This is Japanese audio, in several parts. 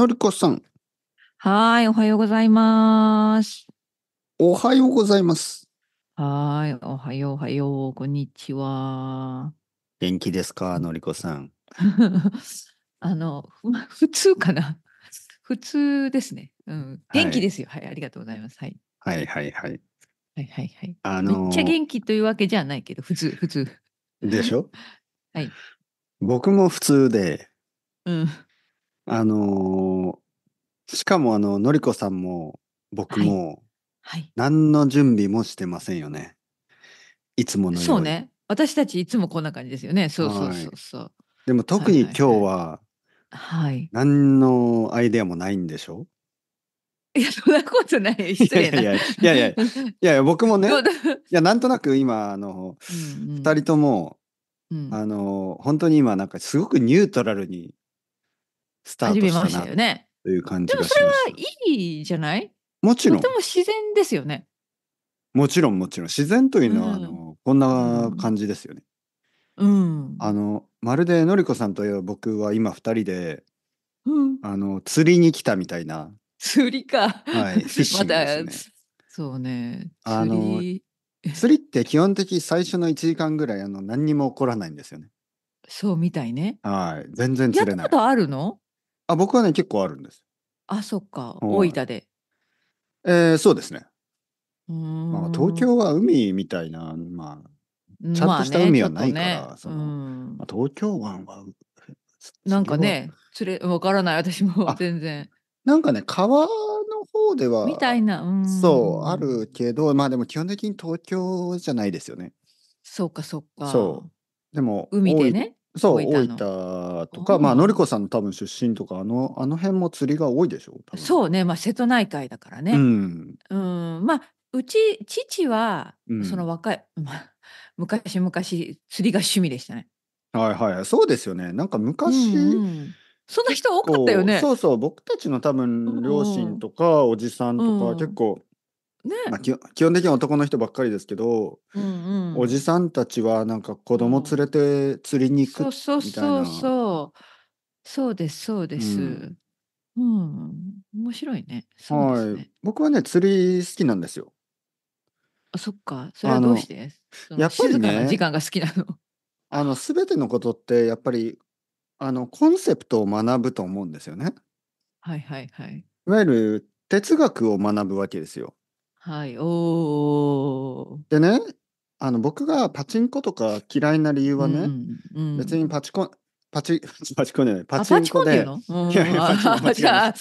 のりこさん。はい、おはようございます。おはようございます。はい、おはよう、おはよう、こんにちは。元気ですか、のりこさん。あの、ま、普通かな。普通ですね。うん、元気ですよ、はい。はい、ありがとうございます。はい。はいはいはい。はいはいはい。あのー、めっちゃ元気というわけじゃないけど、普通、普通。でしょ はい。僕も普通で。うん。あのー、しかもあののりこさんも僕も何の準備もしてませんよね。いつものように。そうね。私たちいつもこんな感じですよね。そうそうそうそう。でも特に今日ははい。何のアイデアもないんでしょいや、そんなことない。失礼な。いやいやいやいやいや僕もね いやなんとなく今あのうん二人ともあの本当に今なんかすごくニュートラルにスタートしたなという感じがしました。でもそれはいいじゃないもちろん。とても自然ですよね。もちろんもちろん自然というのは、あのこんな感じですよね。うん、あのまるでのりこさんと僕は今2人で、うん、あの釣りに来たみたいな釣りかはい フィッシングですね、そうねあの釣りって基本的最初の1時間ぐらいあの何にも起こらないんですよねそうみたいねはい全然釣れないやったことあるのあ、僕はね、結構あるんです。あ、そっか。大分で。えー、そうですね。まあ、東京は海みたいな、まあ、ちゃんとした海はないかね。ら、その、まあ、東京湾は、なんかね、連れ、わからない。私も全然。なんかね、川の方では、みたいな。うそう、あるけど、まあでも基本的に東京じゃないですよね。そうか、そうか。そう。でも、海でね。そう大分とかまあのりこさんの多分出身とかあのあの辺も釣りが多いでしょう。そうねまあ瀬戸内海だからねうん、うん、まあうち父は、その若い、まあ、昔々釣りが趣味でしたねはいはいそうですよねなんか昔、うんうん、そんな人多かったよねそうそう僕たちの多分両親とかおじさんとか結構、ねまあ、基本的に男の人ばっかりですけど、うんうん、おじさんたちはなんか子供連れて釣りに行くみたいな、うん、そうそうそうそうですそうです、うん、うん、面白いね、ね、はい僕はね釣り好きなんですよあそっかそれはどうしてやっぱりね時間が好きなのあの全てのことってやっぱりあのコンセプトを学ぶと思うんですよねはいはいはいいわゆる哲学を学ぶわけですよはい。おお。でね、あの僕がパチンコとか嫌いな理由はね、うん、別にパチコン、パチ、パチコンじゃない、パチンコで。パチコン パチコンパじゃない。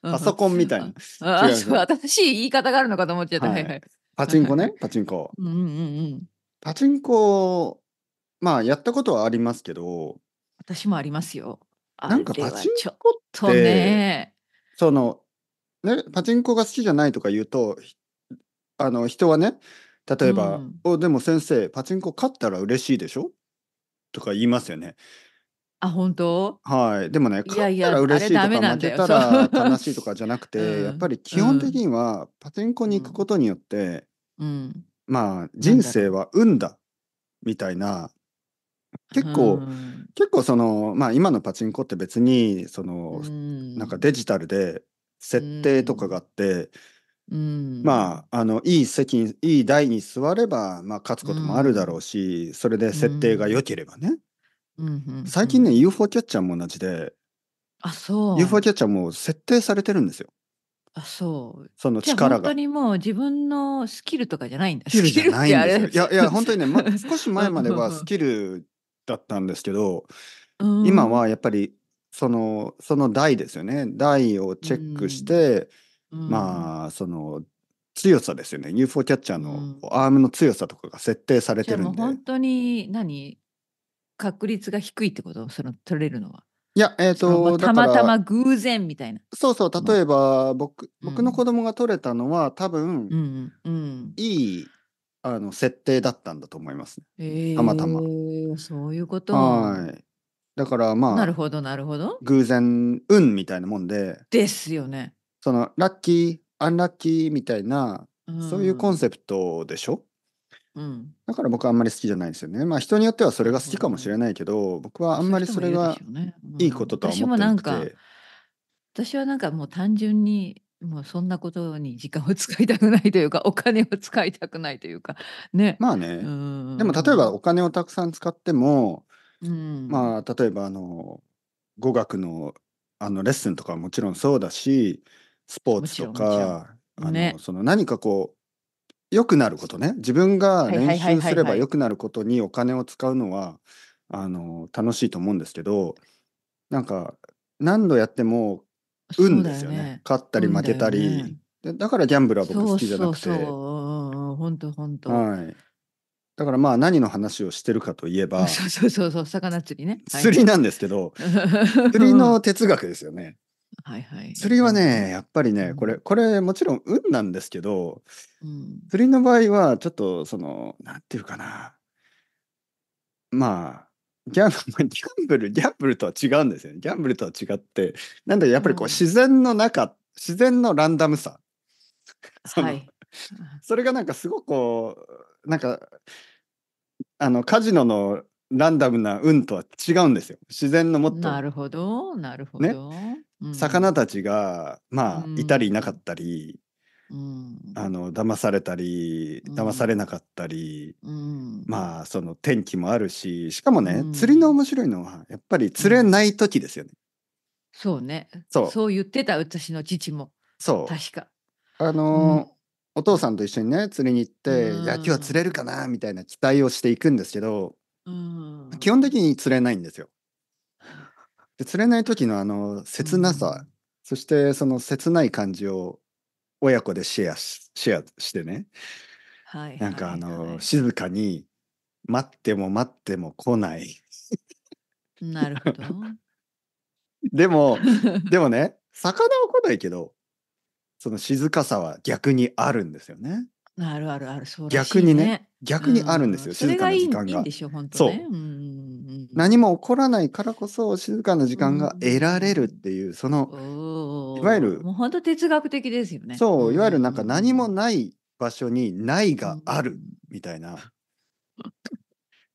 パソコンみたいな。あ、そう、新しい言い方があるのかと思っちゃった。はいはい、パチンコね、パチンコ。うんうんうん。パチンコ、まあ、やったことはありますけど。私もありますよ。なんかパチンコって、ね、その、ね、パチンコが好きじゃないとか言うと、あの人はね、例えば、うんお、でも先生、パチンコ勝ったら嬉しいでしょとか言いますよね。あ、本当はい。でもね、勝ったら嬉れしいとか、負けたら悲しいとかじゃなくうて、やっぱり基本的には、パチンコに行くことによって、うん。まあ、人生は運だ、みたいな、結構、うん、結構その、まあ今のパチンコって別に、そうの、なんかデジタルで設定とかがあって、うん、まああのいい席いい台に座れば、まあ、勝つこともあるだろうし、それで設定が良ければね、最近ね UFO キャッチャーも同じであそう UFO キャッチャーも設定されてるんですよ。あそうその力が本当にもう自分のスキルとかじゃないんだスキルじゃないんですよいやいや本当にね、ま、少し前までは スキルだったんですけど、今はやっぱりそのその台ですよね台をチェックして、うん、まあその強さですよね UFO キャッチャーのアームの強さとかが設定されてるんで、うん、本当に何確率が低いってことその取れるのはいやえっ、ー、とたまたま偶然みたいなそうそう例えば僕,、僕の子供が取れたのは多分、うんうん、いいあの設定だったんだと思います、ね、えー、たまたまそういうことはいだからまあなるほどなるほど偶然運みたいなもんでですよねそのラッキーアンラッキーみたいな、うん、そういうコンセプトでしょ、うん、だから僕あんまり好きじゃないんですよねまあ人によってはそれが好きかもしれないけど、うん、僕はあんまりそれがいいこととは思ってなくて、うん、私はなんかもう単純にもうそんなことに時間を使いたくないというか お金を使いたくないというかねまあねでも例えばお金をたくさん使ってもうん、まあ例えばあの語学のあのレッスンとかもちろんそうだしスポーツとか、あのその何かこう良くなることね自分が練習すれば良くなることにお金を使うのはあの楽しいと思うんですけどなんか何度やっても運ですよね、ね、勝ったり負けたりだ、からギャンブルは僕好きじゃなくて。そうそうそう本当本当。はい。だからまあ何の話をしてるかといえば そうそうそうそう魚釣りね、はい、釣りなんですけど 釣りの哲学ですよね。はいはい、釣りはねやっぱりね、これこれもちろん運なんですけど、うん、釣りの場合はちょっとそのなんていうかなまあギャン ギャンブルギャンブルとは違うんですよねギャンブルとは違ってなんだやっぱりこう、自然の中自然のランダムさ、はい、それがなんかすごくこうなんかあのカジノのランダムな運とは違うんですよ自然のもっとなるほどなるほど、ねうん、魚たちがまあ、いたりいなかったり、うん、あの騙されたり騙されなかったり、うん、まあその天気もあるししかもね、釣りの面白いのはやっぱり釣れない時ですよね、そうねそうそう言ってた私の父もそう確かあのーお父さんと一緒にね釣りに行ってういや今日は釣れるかなみたいな期待をしていくんですけどうん基本的に釣れないんですよ。で釣れない時のあの切なさ、そしてその切ない感じを親子でシェアしシェアしてねはいなんかあはのい静かに待っても待っても来ないなるほど でも でもね魚は来ないけどその静かさは逆にあるんですよね。あるあるある、そうら逆にね。逆にあるんですうよ、ん、静かな時間いんが。でしょ、本そう。うん何も起こらないからこそ静かな時間が得られるっていう、その、いわゆる、もう本当哲学的ですよね。そう、いわゆるなんか何もない場所にないがあるみたいな、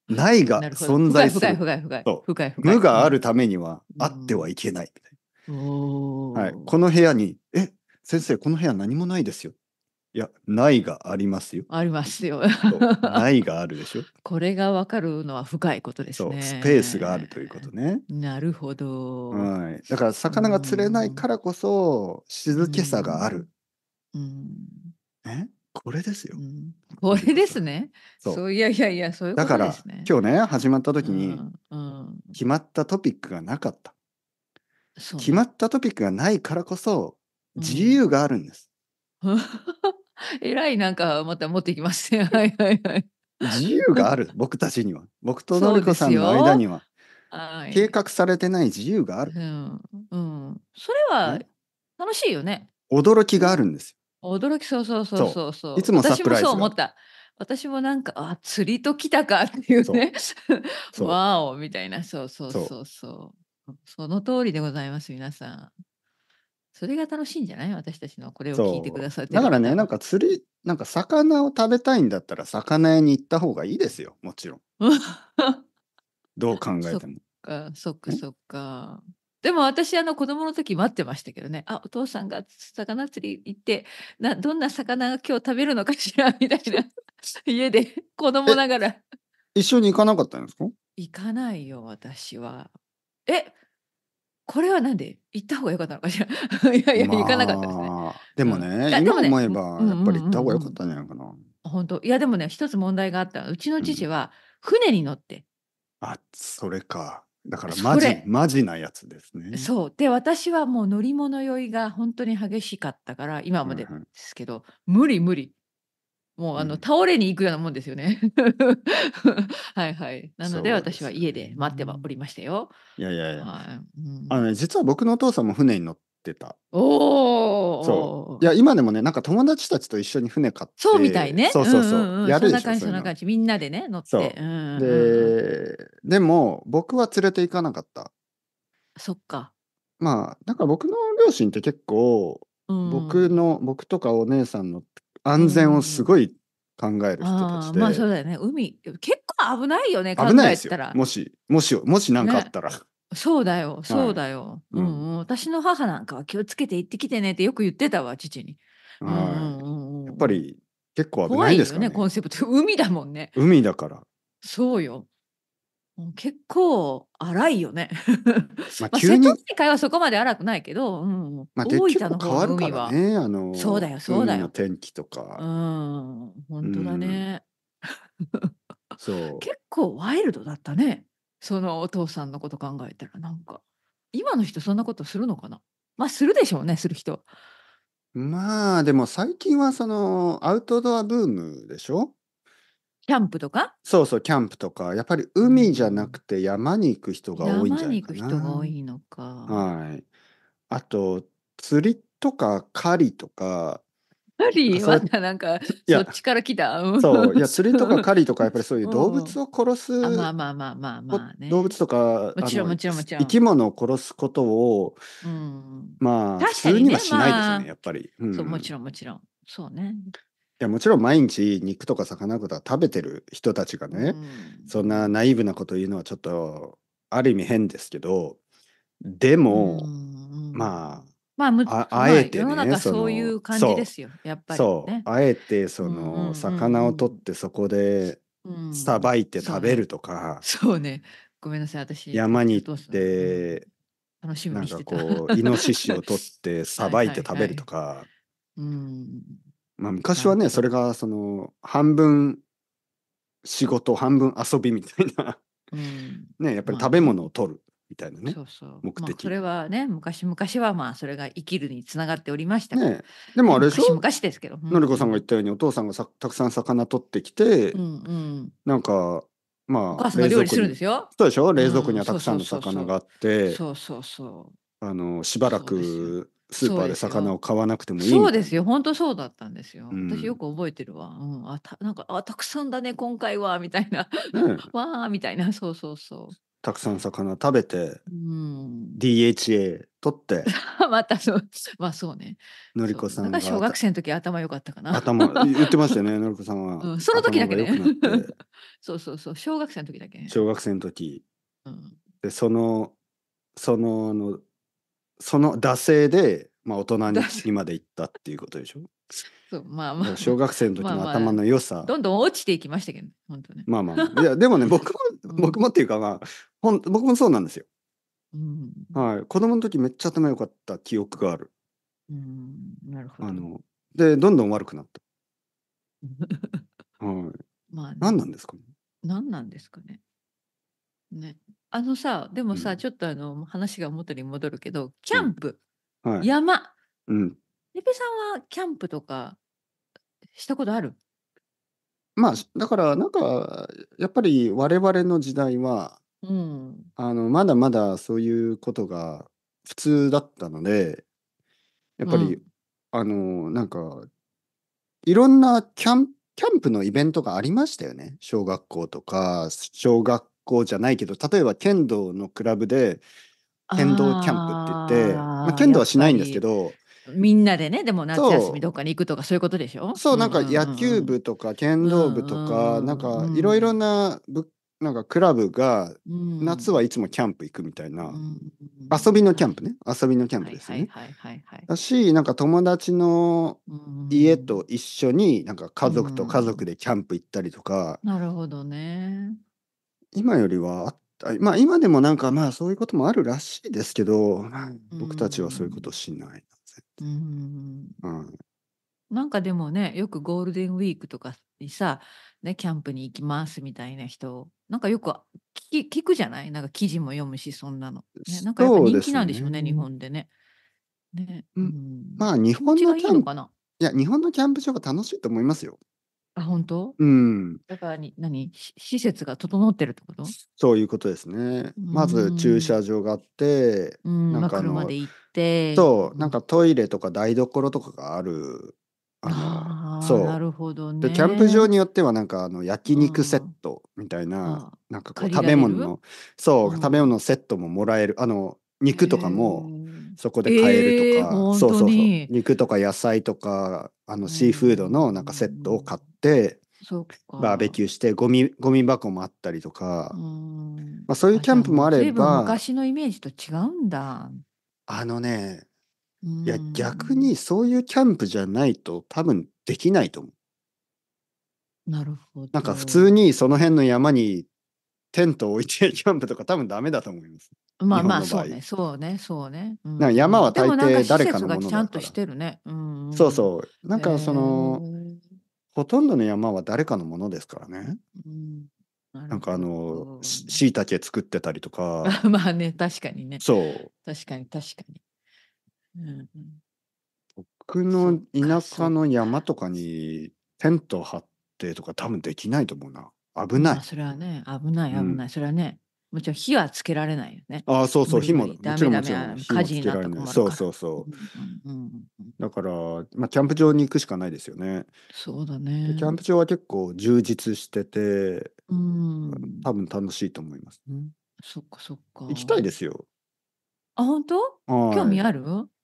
ないが 存在いす深い深い深い。そ深いう。深無い。うがあるためにはあってはいけないみたいな。はい。この部屋に、え、先生、この部屋何もないですよ。いや、ないがありますよ。ありますよ。ないがあるでしょ。これがわかるのは深いことですそう、ね。スペースがあるということね。なるほど。はい。だから、魚が釣れないからこそ、静けさがある。うん。え、これですよこれですね。そういやいやいや、そういうこだかとでら今日ね始まった時にうん決まったトピックがなかった、決まったトピックがないからこそ自由があるんです。えらいなんかまた持ってきますね。はいはいはい。自由がある 僕たちには僕とのりこさんの間には、い、計画されてない自由がある。うん、うん、それは楽しいよね。驚きがあるんですよ。驚きそうそうそうそうそう。いつもサプライズ私もそう思った。私もなんかあ釣りと来たかっていうね。わおみたいなそうそうそうそう。その通りでございます皆さん。それが楽しいんじゃない私たちのこれを聞いてくださってだからね、なんか釣り、なんか魚を食べたいんだったら、魚屋に行った方がいいですよ、もちろん。どう考えても。そっか、そっか、そっか。でも私、あの子供の時待ってましたけどね、あ、お父さんが魚釣り行って、などんな魚が今日食べるのかしらみたいな、家で子供ながら。一緒に行かなかったんですか行かないよ、私は。えこれはなんで行った方が良かったのかしら いやいや、まあ、行かなかったですねでもね、うん、今思えばやっぱり行った方が良かったんじゃないかな、本当いやでもね一つ問題があったうちの父は船に乗って、うん、あそれかだからマジマジなやつですねそうで私はもう乗り物酔いが本当に激しかったから今までですけど、うんうん、無理無理もうあの、うん、倒れに行くようなもんですよね。はいはい。なので私は家で待っておりましたよ。いやいやいや。はい、うん、あの、ね、実は僕のお父さんも船に乗ってた。おお。そう。いや今でもねなんか友達たちと一緒に船買ってそうみたいね。そうそうそう。うんうんうん、やるでしょ。そんな感じそんな感じみんなでね乗って。うん、ででも僕は連れて行かなかった。そっか。まあだから僕の両親って結構、僕の僕とかお姉さんの安全をすごい考える人たちで。まあそうだよね。海、結構危ないよね、危ないですよ。もし、もし、もし何かあったら。ねそうだよ、そうだよ、はい、うん、私の母なんかは気をつけて行ってきてねってよく言ってたわ、父に。はい、うんうん、やっぱり結構危ないですかね。ねコンセプト海だもんね。海だから。そうよ。結構荒いよね まあ、急に、まあ、瀬戸内海はそこまで荒くないけど、うん、まあ、大分の方の海は、ね、あのそうだよそうだよ天気とかうん本当だね、うん、そう結構ワイルドだったねそのお父さんのこと考えたらなんか今の人そんなことするのかなまあするでしょうねする人まあでも最近はそのアウトドアブームでしょキャンプとかそうそう、キャンプとか、やっぱり海じゃなくて山に行く人が多いんじゃなにい行かく人が多いのか。はい。あと、釣りとか狩りとか、やっぱりまたなんかいそや、っちから来た。そう、いや、釣りとか狩りとか、やっぱりそういう 動物を殺あますあまあまあまあまあ動物とか、もちろんもちろんもちろ生き物を殺すことを、うん、まあ、普通にはしないですまね、あやっぱり。うそうもちろんもちろんそうねやもちろん毎日肉とか魚とか食べてる人たちがね、うんそんなナイーブなこと言うのはちょっとある意味変ですけどでも、まあまあ、ああえてねあそういう感じですよ、やっぱり、ね。そうあえてその魚を取ってそこでさばいて食べるとか、そうね。ごめんなさい、私。山に行っうん、て楽しみなんにしかこうイノシシを取ってさばいて食べるとか、うん。まあ昔はね、それがその半分仕事、半分遊びみたいなうん、ね、やっぱり食べ物を取るみたいなね、そうそう目的、まあ、それはね、昔昔はまあそれが生きるにつながっておりましたね。でもあれでしょ昔ですけど、うん、のりこさんが言ったようにお父さんがさたくさん魚取ってきて、うんうん、なんかまあ、お母さんが料理するんですよ。そうでしょ冷蔵庫にはたくさんの魚があって。そうそうそう。あのしばらくスーパーで魚を買わなくてもいいそうですよ本当そうだったんですよ、うん、私よく覚えてるわ、うん、あたなんかあたくさんだね今回はみたいな、ね、わあみたいなそうそうそうたくさん魚食べて、うん、DHA 取って またそうまあそうねのりこさんが小学生の時頭良かったかな頭言ってましたよね のりこさんは、うん、その時だけねそうそうそう小学生の時だけ、ね、小学生の時、うん、でそのそののその惰性で、まあ、大人にまで行ったっていうことでしょそうまあまあ小学生の時の頭の良さ、まあまあ、どんどん落ちていきましたけど、本当ねまあまあいやでもね 僕も僕もっていうかまあほん僕もそうなんですよ、うん、はい子供の時めっちゃ頭良かった記憶があるうんなるほどあのでどんどん悪くなった はいまあ、ね、何なんですかね何なんですかねね、あのさでもさ、うんちょっとあの話が元に戻るけどキャンプ、はい。山うん。リペさんはキャンプとかしたことあるまあ、だから、なんか、やっぱり我々の時代は、うんあの、まだまだそういうことが普通だったので、やっぱうりん、あの、なんか、いろんなキャンプ、キャンプのイベントがありましたよね。小学校とか、小学校じゃないけど例えば剣道のクラブで剣道キャンプって言ってまあ、剣道はしないんですけどみんなでねでも夏休みどっかに行くとかそういうことでしょそうなんか野球部とか剣道部とか、なんかいろいろな部なんかクラブが夏はいつもキャンプ行くみたいな、遊びのキャンプね遊びのキャンプですね。だしなんか友達の家と一緒になんか家族と家族でキャンプ行ったりとか、なるほどね今よりはあった、まあ、今でもなんかまあそういうこともあるらしいですけど、僕たちはそういうことしない。うん、うんなんかでもねよくゴールデンウィークとかにさ、ね、キャンプに行きますみたいな人なんかよく聞聞くじゃないなんか記事も読むしそんなの、ね、なんかやっぱ人気なんでしょうね、ね、日本でね。ねうん、まあ日本のキャンプいや日本のキャンプ場が楽しいと思いますよ。あ、本当うん。だからに、何、施設が整ってるってことそういうことですね。まず駐車場があって、うん、なんまあ、かあ車の、で行って。そう、なんかトイレとか台所とかがある、あの、あうなるほどね、で、キャンプ場によってはなんかあの焼肉セットみたいな、あ、なんかこう食べ物の、そう、う食べ物のセットももらえる。あの、肉とかもそこで買えるとええー、か、そうそうそう。肉とか野菜とか、あのシーフードのなんかセットを買っってバーベキューしてゴミゴミ箱もあったりとか、まあ、そういうキャンプもあれば昔のイメージと違うんだあのねいや逆にそういうキャンプじゃないと多分できないと思う。なるほど。なんか普通にその辺の山にテント置いてキャンプとか多分ダメだと思います。まあまあそうねそうねそうね。うん、山は大抵誰かのものだから。ちゃんとしてるね。うん、そうそう。なんかその、えーほとんどの山は誰かのものですからね。うんなんかあのしいたけ作ってたりとかまあね確かにねそう確かに確かに、うん、僕の田舎の山とかにテント張ってとか多分できないと思うな危ない、それはね危ない危ない、それはね、もちろん火はつけられないよね。ああそうそう火もダメダメ火事になったそうそうそう。うんだからまあキャンプ場に行くしかないですよね。そうだね。キャンプ場は結構充実してて、うん、多分楽しいと思いますね。そっかそっか。行きたいですよ。あ本当？興味ある？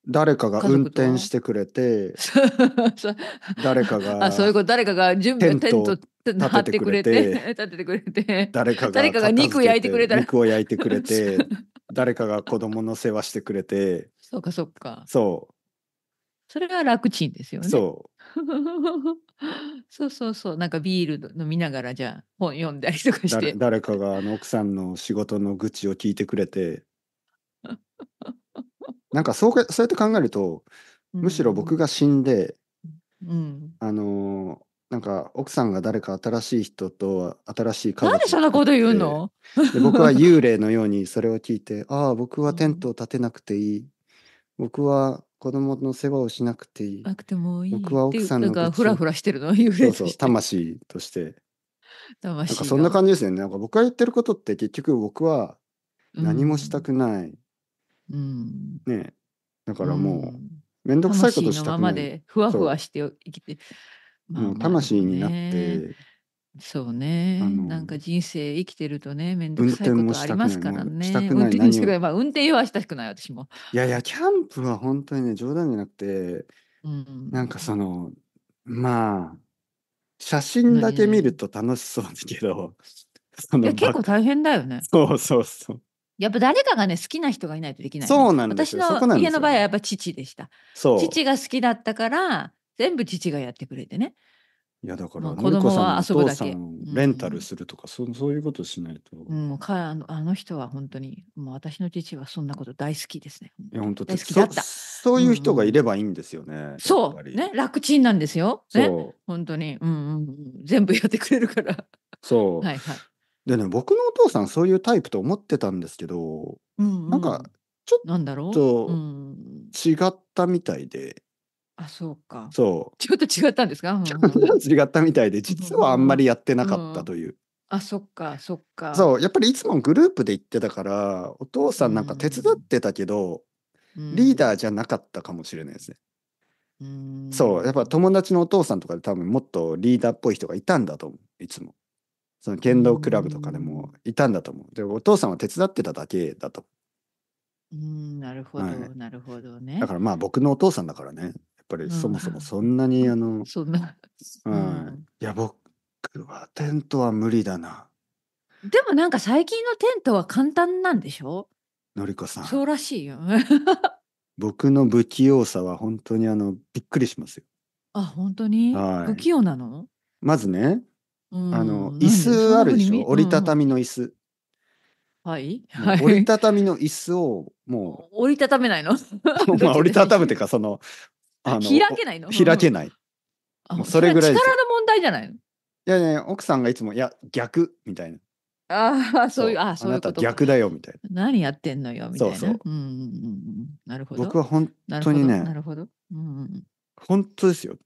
誰かが運転してくれて誰かがあそういうこと誰かが準備テント張ってくれて立ててくれて誰かが肉焼いてくれた肉を焼いてくれて 誰かが子供の世話してくれてそうかそうかそうそれが楽ちんですよね そうそうそうそうなんかビール飲みながらじゃあ本読んだりとかして誰かがあの奥さんの仕事の愚痴を聞いてくれて なんかそうそうやって考えると、むしろ僕が死んで、うん、あのなんか奥さんが誰か新しい人と新しい家族なんでそんなこと言うので僕は幽霊のようにそれを聞いて ああ僕はテントを建てなくていい僕は子供の世話をしなくていいくてもいい僕は奥さんのがフラフラしてるの幽霊そうそう魂として魂なんかそんな感じですよねなんか僕が言ってることって結局僕は何もしたくない、うんうん、ねだからもう面倒、くさいことしたくない。ふわふわして生きて、まあ、もう魂になって。そうね、なんか人生生きてるとね、面倒くさいことありますからね。運転もしたくない。まあ、運転はしたくない、私も。いやいや、キャンプは本当にね、冗談じゃなくて、うん、なんかその、まあ、写真だけ見ると楽しそうだけど、その結構大変だよね。そうそうそう。やっぱ誰かがね好きな人がいないとできない、ね、そうなんです私の家の場合はやっぱ父でした父が好きだったから全部父がやってくれてねいやだから、子供は遊ぶだけ。レンタルするとか、うん、そそういうことしないと。うん、かあのあの人は本当に、もう私の父はそんなこと大好きですね。いや本当大好きだったそ。そういう人がいればいいんですよね。うん、そう、ね、楽ちんなんですよ。ね、本当に、うんうん、全部やってくれるから。そう。はいはい。でね、僕のお父さんそういうタイプと思ってたんですけど、うんうん、なんかちょなんだろっう、とうん、違ったみたいで、あそうかそちょっと違ったんですか、うんうん 違ったみたいで実はあんまりやってなかったという。あそっかそっかそうやっぱりいつもグループで行ってたからお父さんなんか手伝ってたけど、うんリーダーじゃなかったかもしれないですね。うんそうやっぱ友達のお父さんとかで多分もっとリーダーっぽい人がいたんだと思ういつも。その剣道クラブとかでもいたんだと思う。で、お父さんは手伝ってただけだと。うん、なるほど、はい、なるほどね。だからまあ僕のお父さんだからね、やっぱりそもそもそんなに、あの、そんな、うん。いや、僕はテントは無理だな。でもなんか最近のテントは簡単なんでしょのりこさん。そうらしいよ。僕の不器用さは本当にあのびっくりしますよ。あ、本当に、はい、不器用なのまずね、あの椅子あるでしょ折りたたみの椅子、はい、はい、折りたたみの椅子をもう折りたためないの 折りたたむっていうかその 開けないの開けないそれぐらい力の問題じゃないのいやね奥さんがいつも「いや逆」みたいなああそういうあそういう逆だよみたいな何やってんのよみたいなそうそう、うんうんうん、なるほど僕は本当にねなるほど、うん、本当ですよ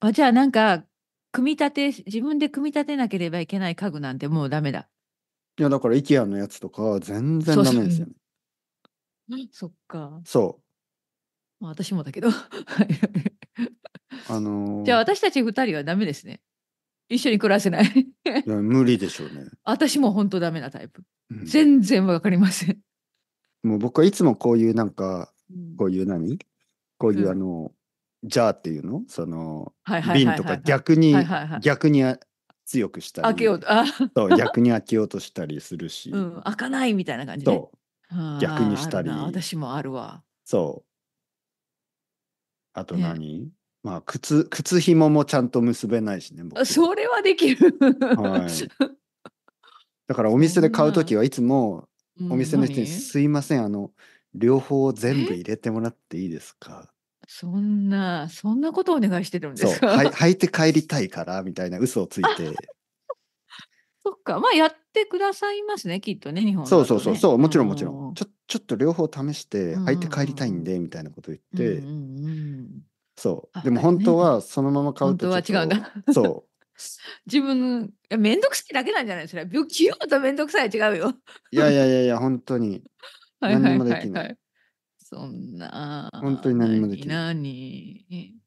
あじゃあなんか組み立て、自分で組み立てなければいけない家具なんてもうダメだ。いや、だから IKEA のやつとか全然ダメですよね。う。そっか。そまあ、私もだけど。あのーじゃあ私たち二人はダメですね。一緒に暮らせない。いや無理でしょうね。私も本当ダメなタイプ。うん全然わかりません。もう僕はいつもこういうなんか、こういう何こういううんあの、じゃあっていうのその、瓶とか逆に、逆に強くしたり開けようあそう逆に開けようとしたりするし、うん、開かないみたいな感じで、ね、逆にしたり私もあるわそうあと何、ね、まあ靴靴紐もちゃんと結べないしね僕それはできる、はい、だからお店で買う時はいつもお店の人に「すいませんあの両方全部入れてもらっていいですか?」そんな、そんなことお願いしてるんですかそう、履いて帰りたいからみたいな嘘をついて。そっか、まあやってくださいますね、きっとね、日本、ね、そうそうそうそう、もちろんもちろん。ちょちょっと両方試して、履いて帰りたいんで、みたいなこと言って、うんうんうん、そう。でも本当はそのまま買うと本当は違うんだ。そう。自分めんどくさいだけなんじゃないそれは器用とめんどくさいは違うよいやいやいやいや本当に何にもできない、はいはい、そんな。本当に何もできない。何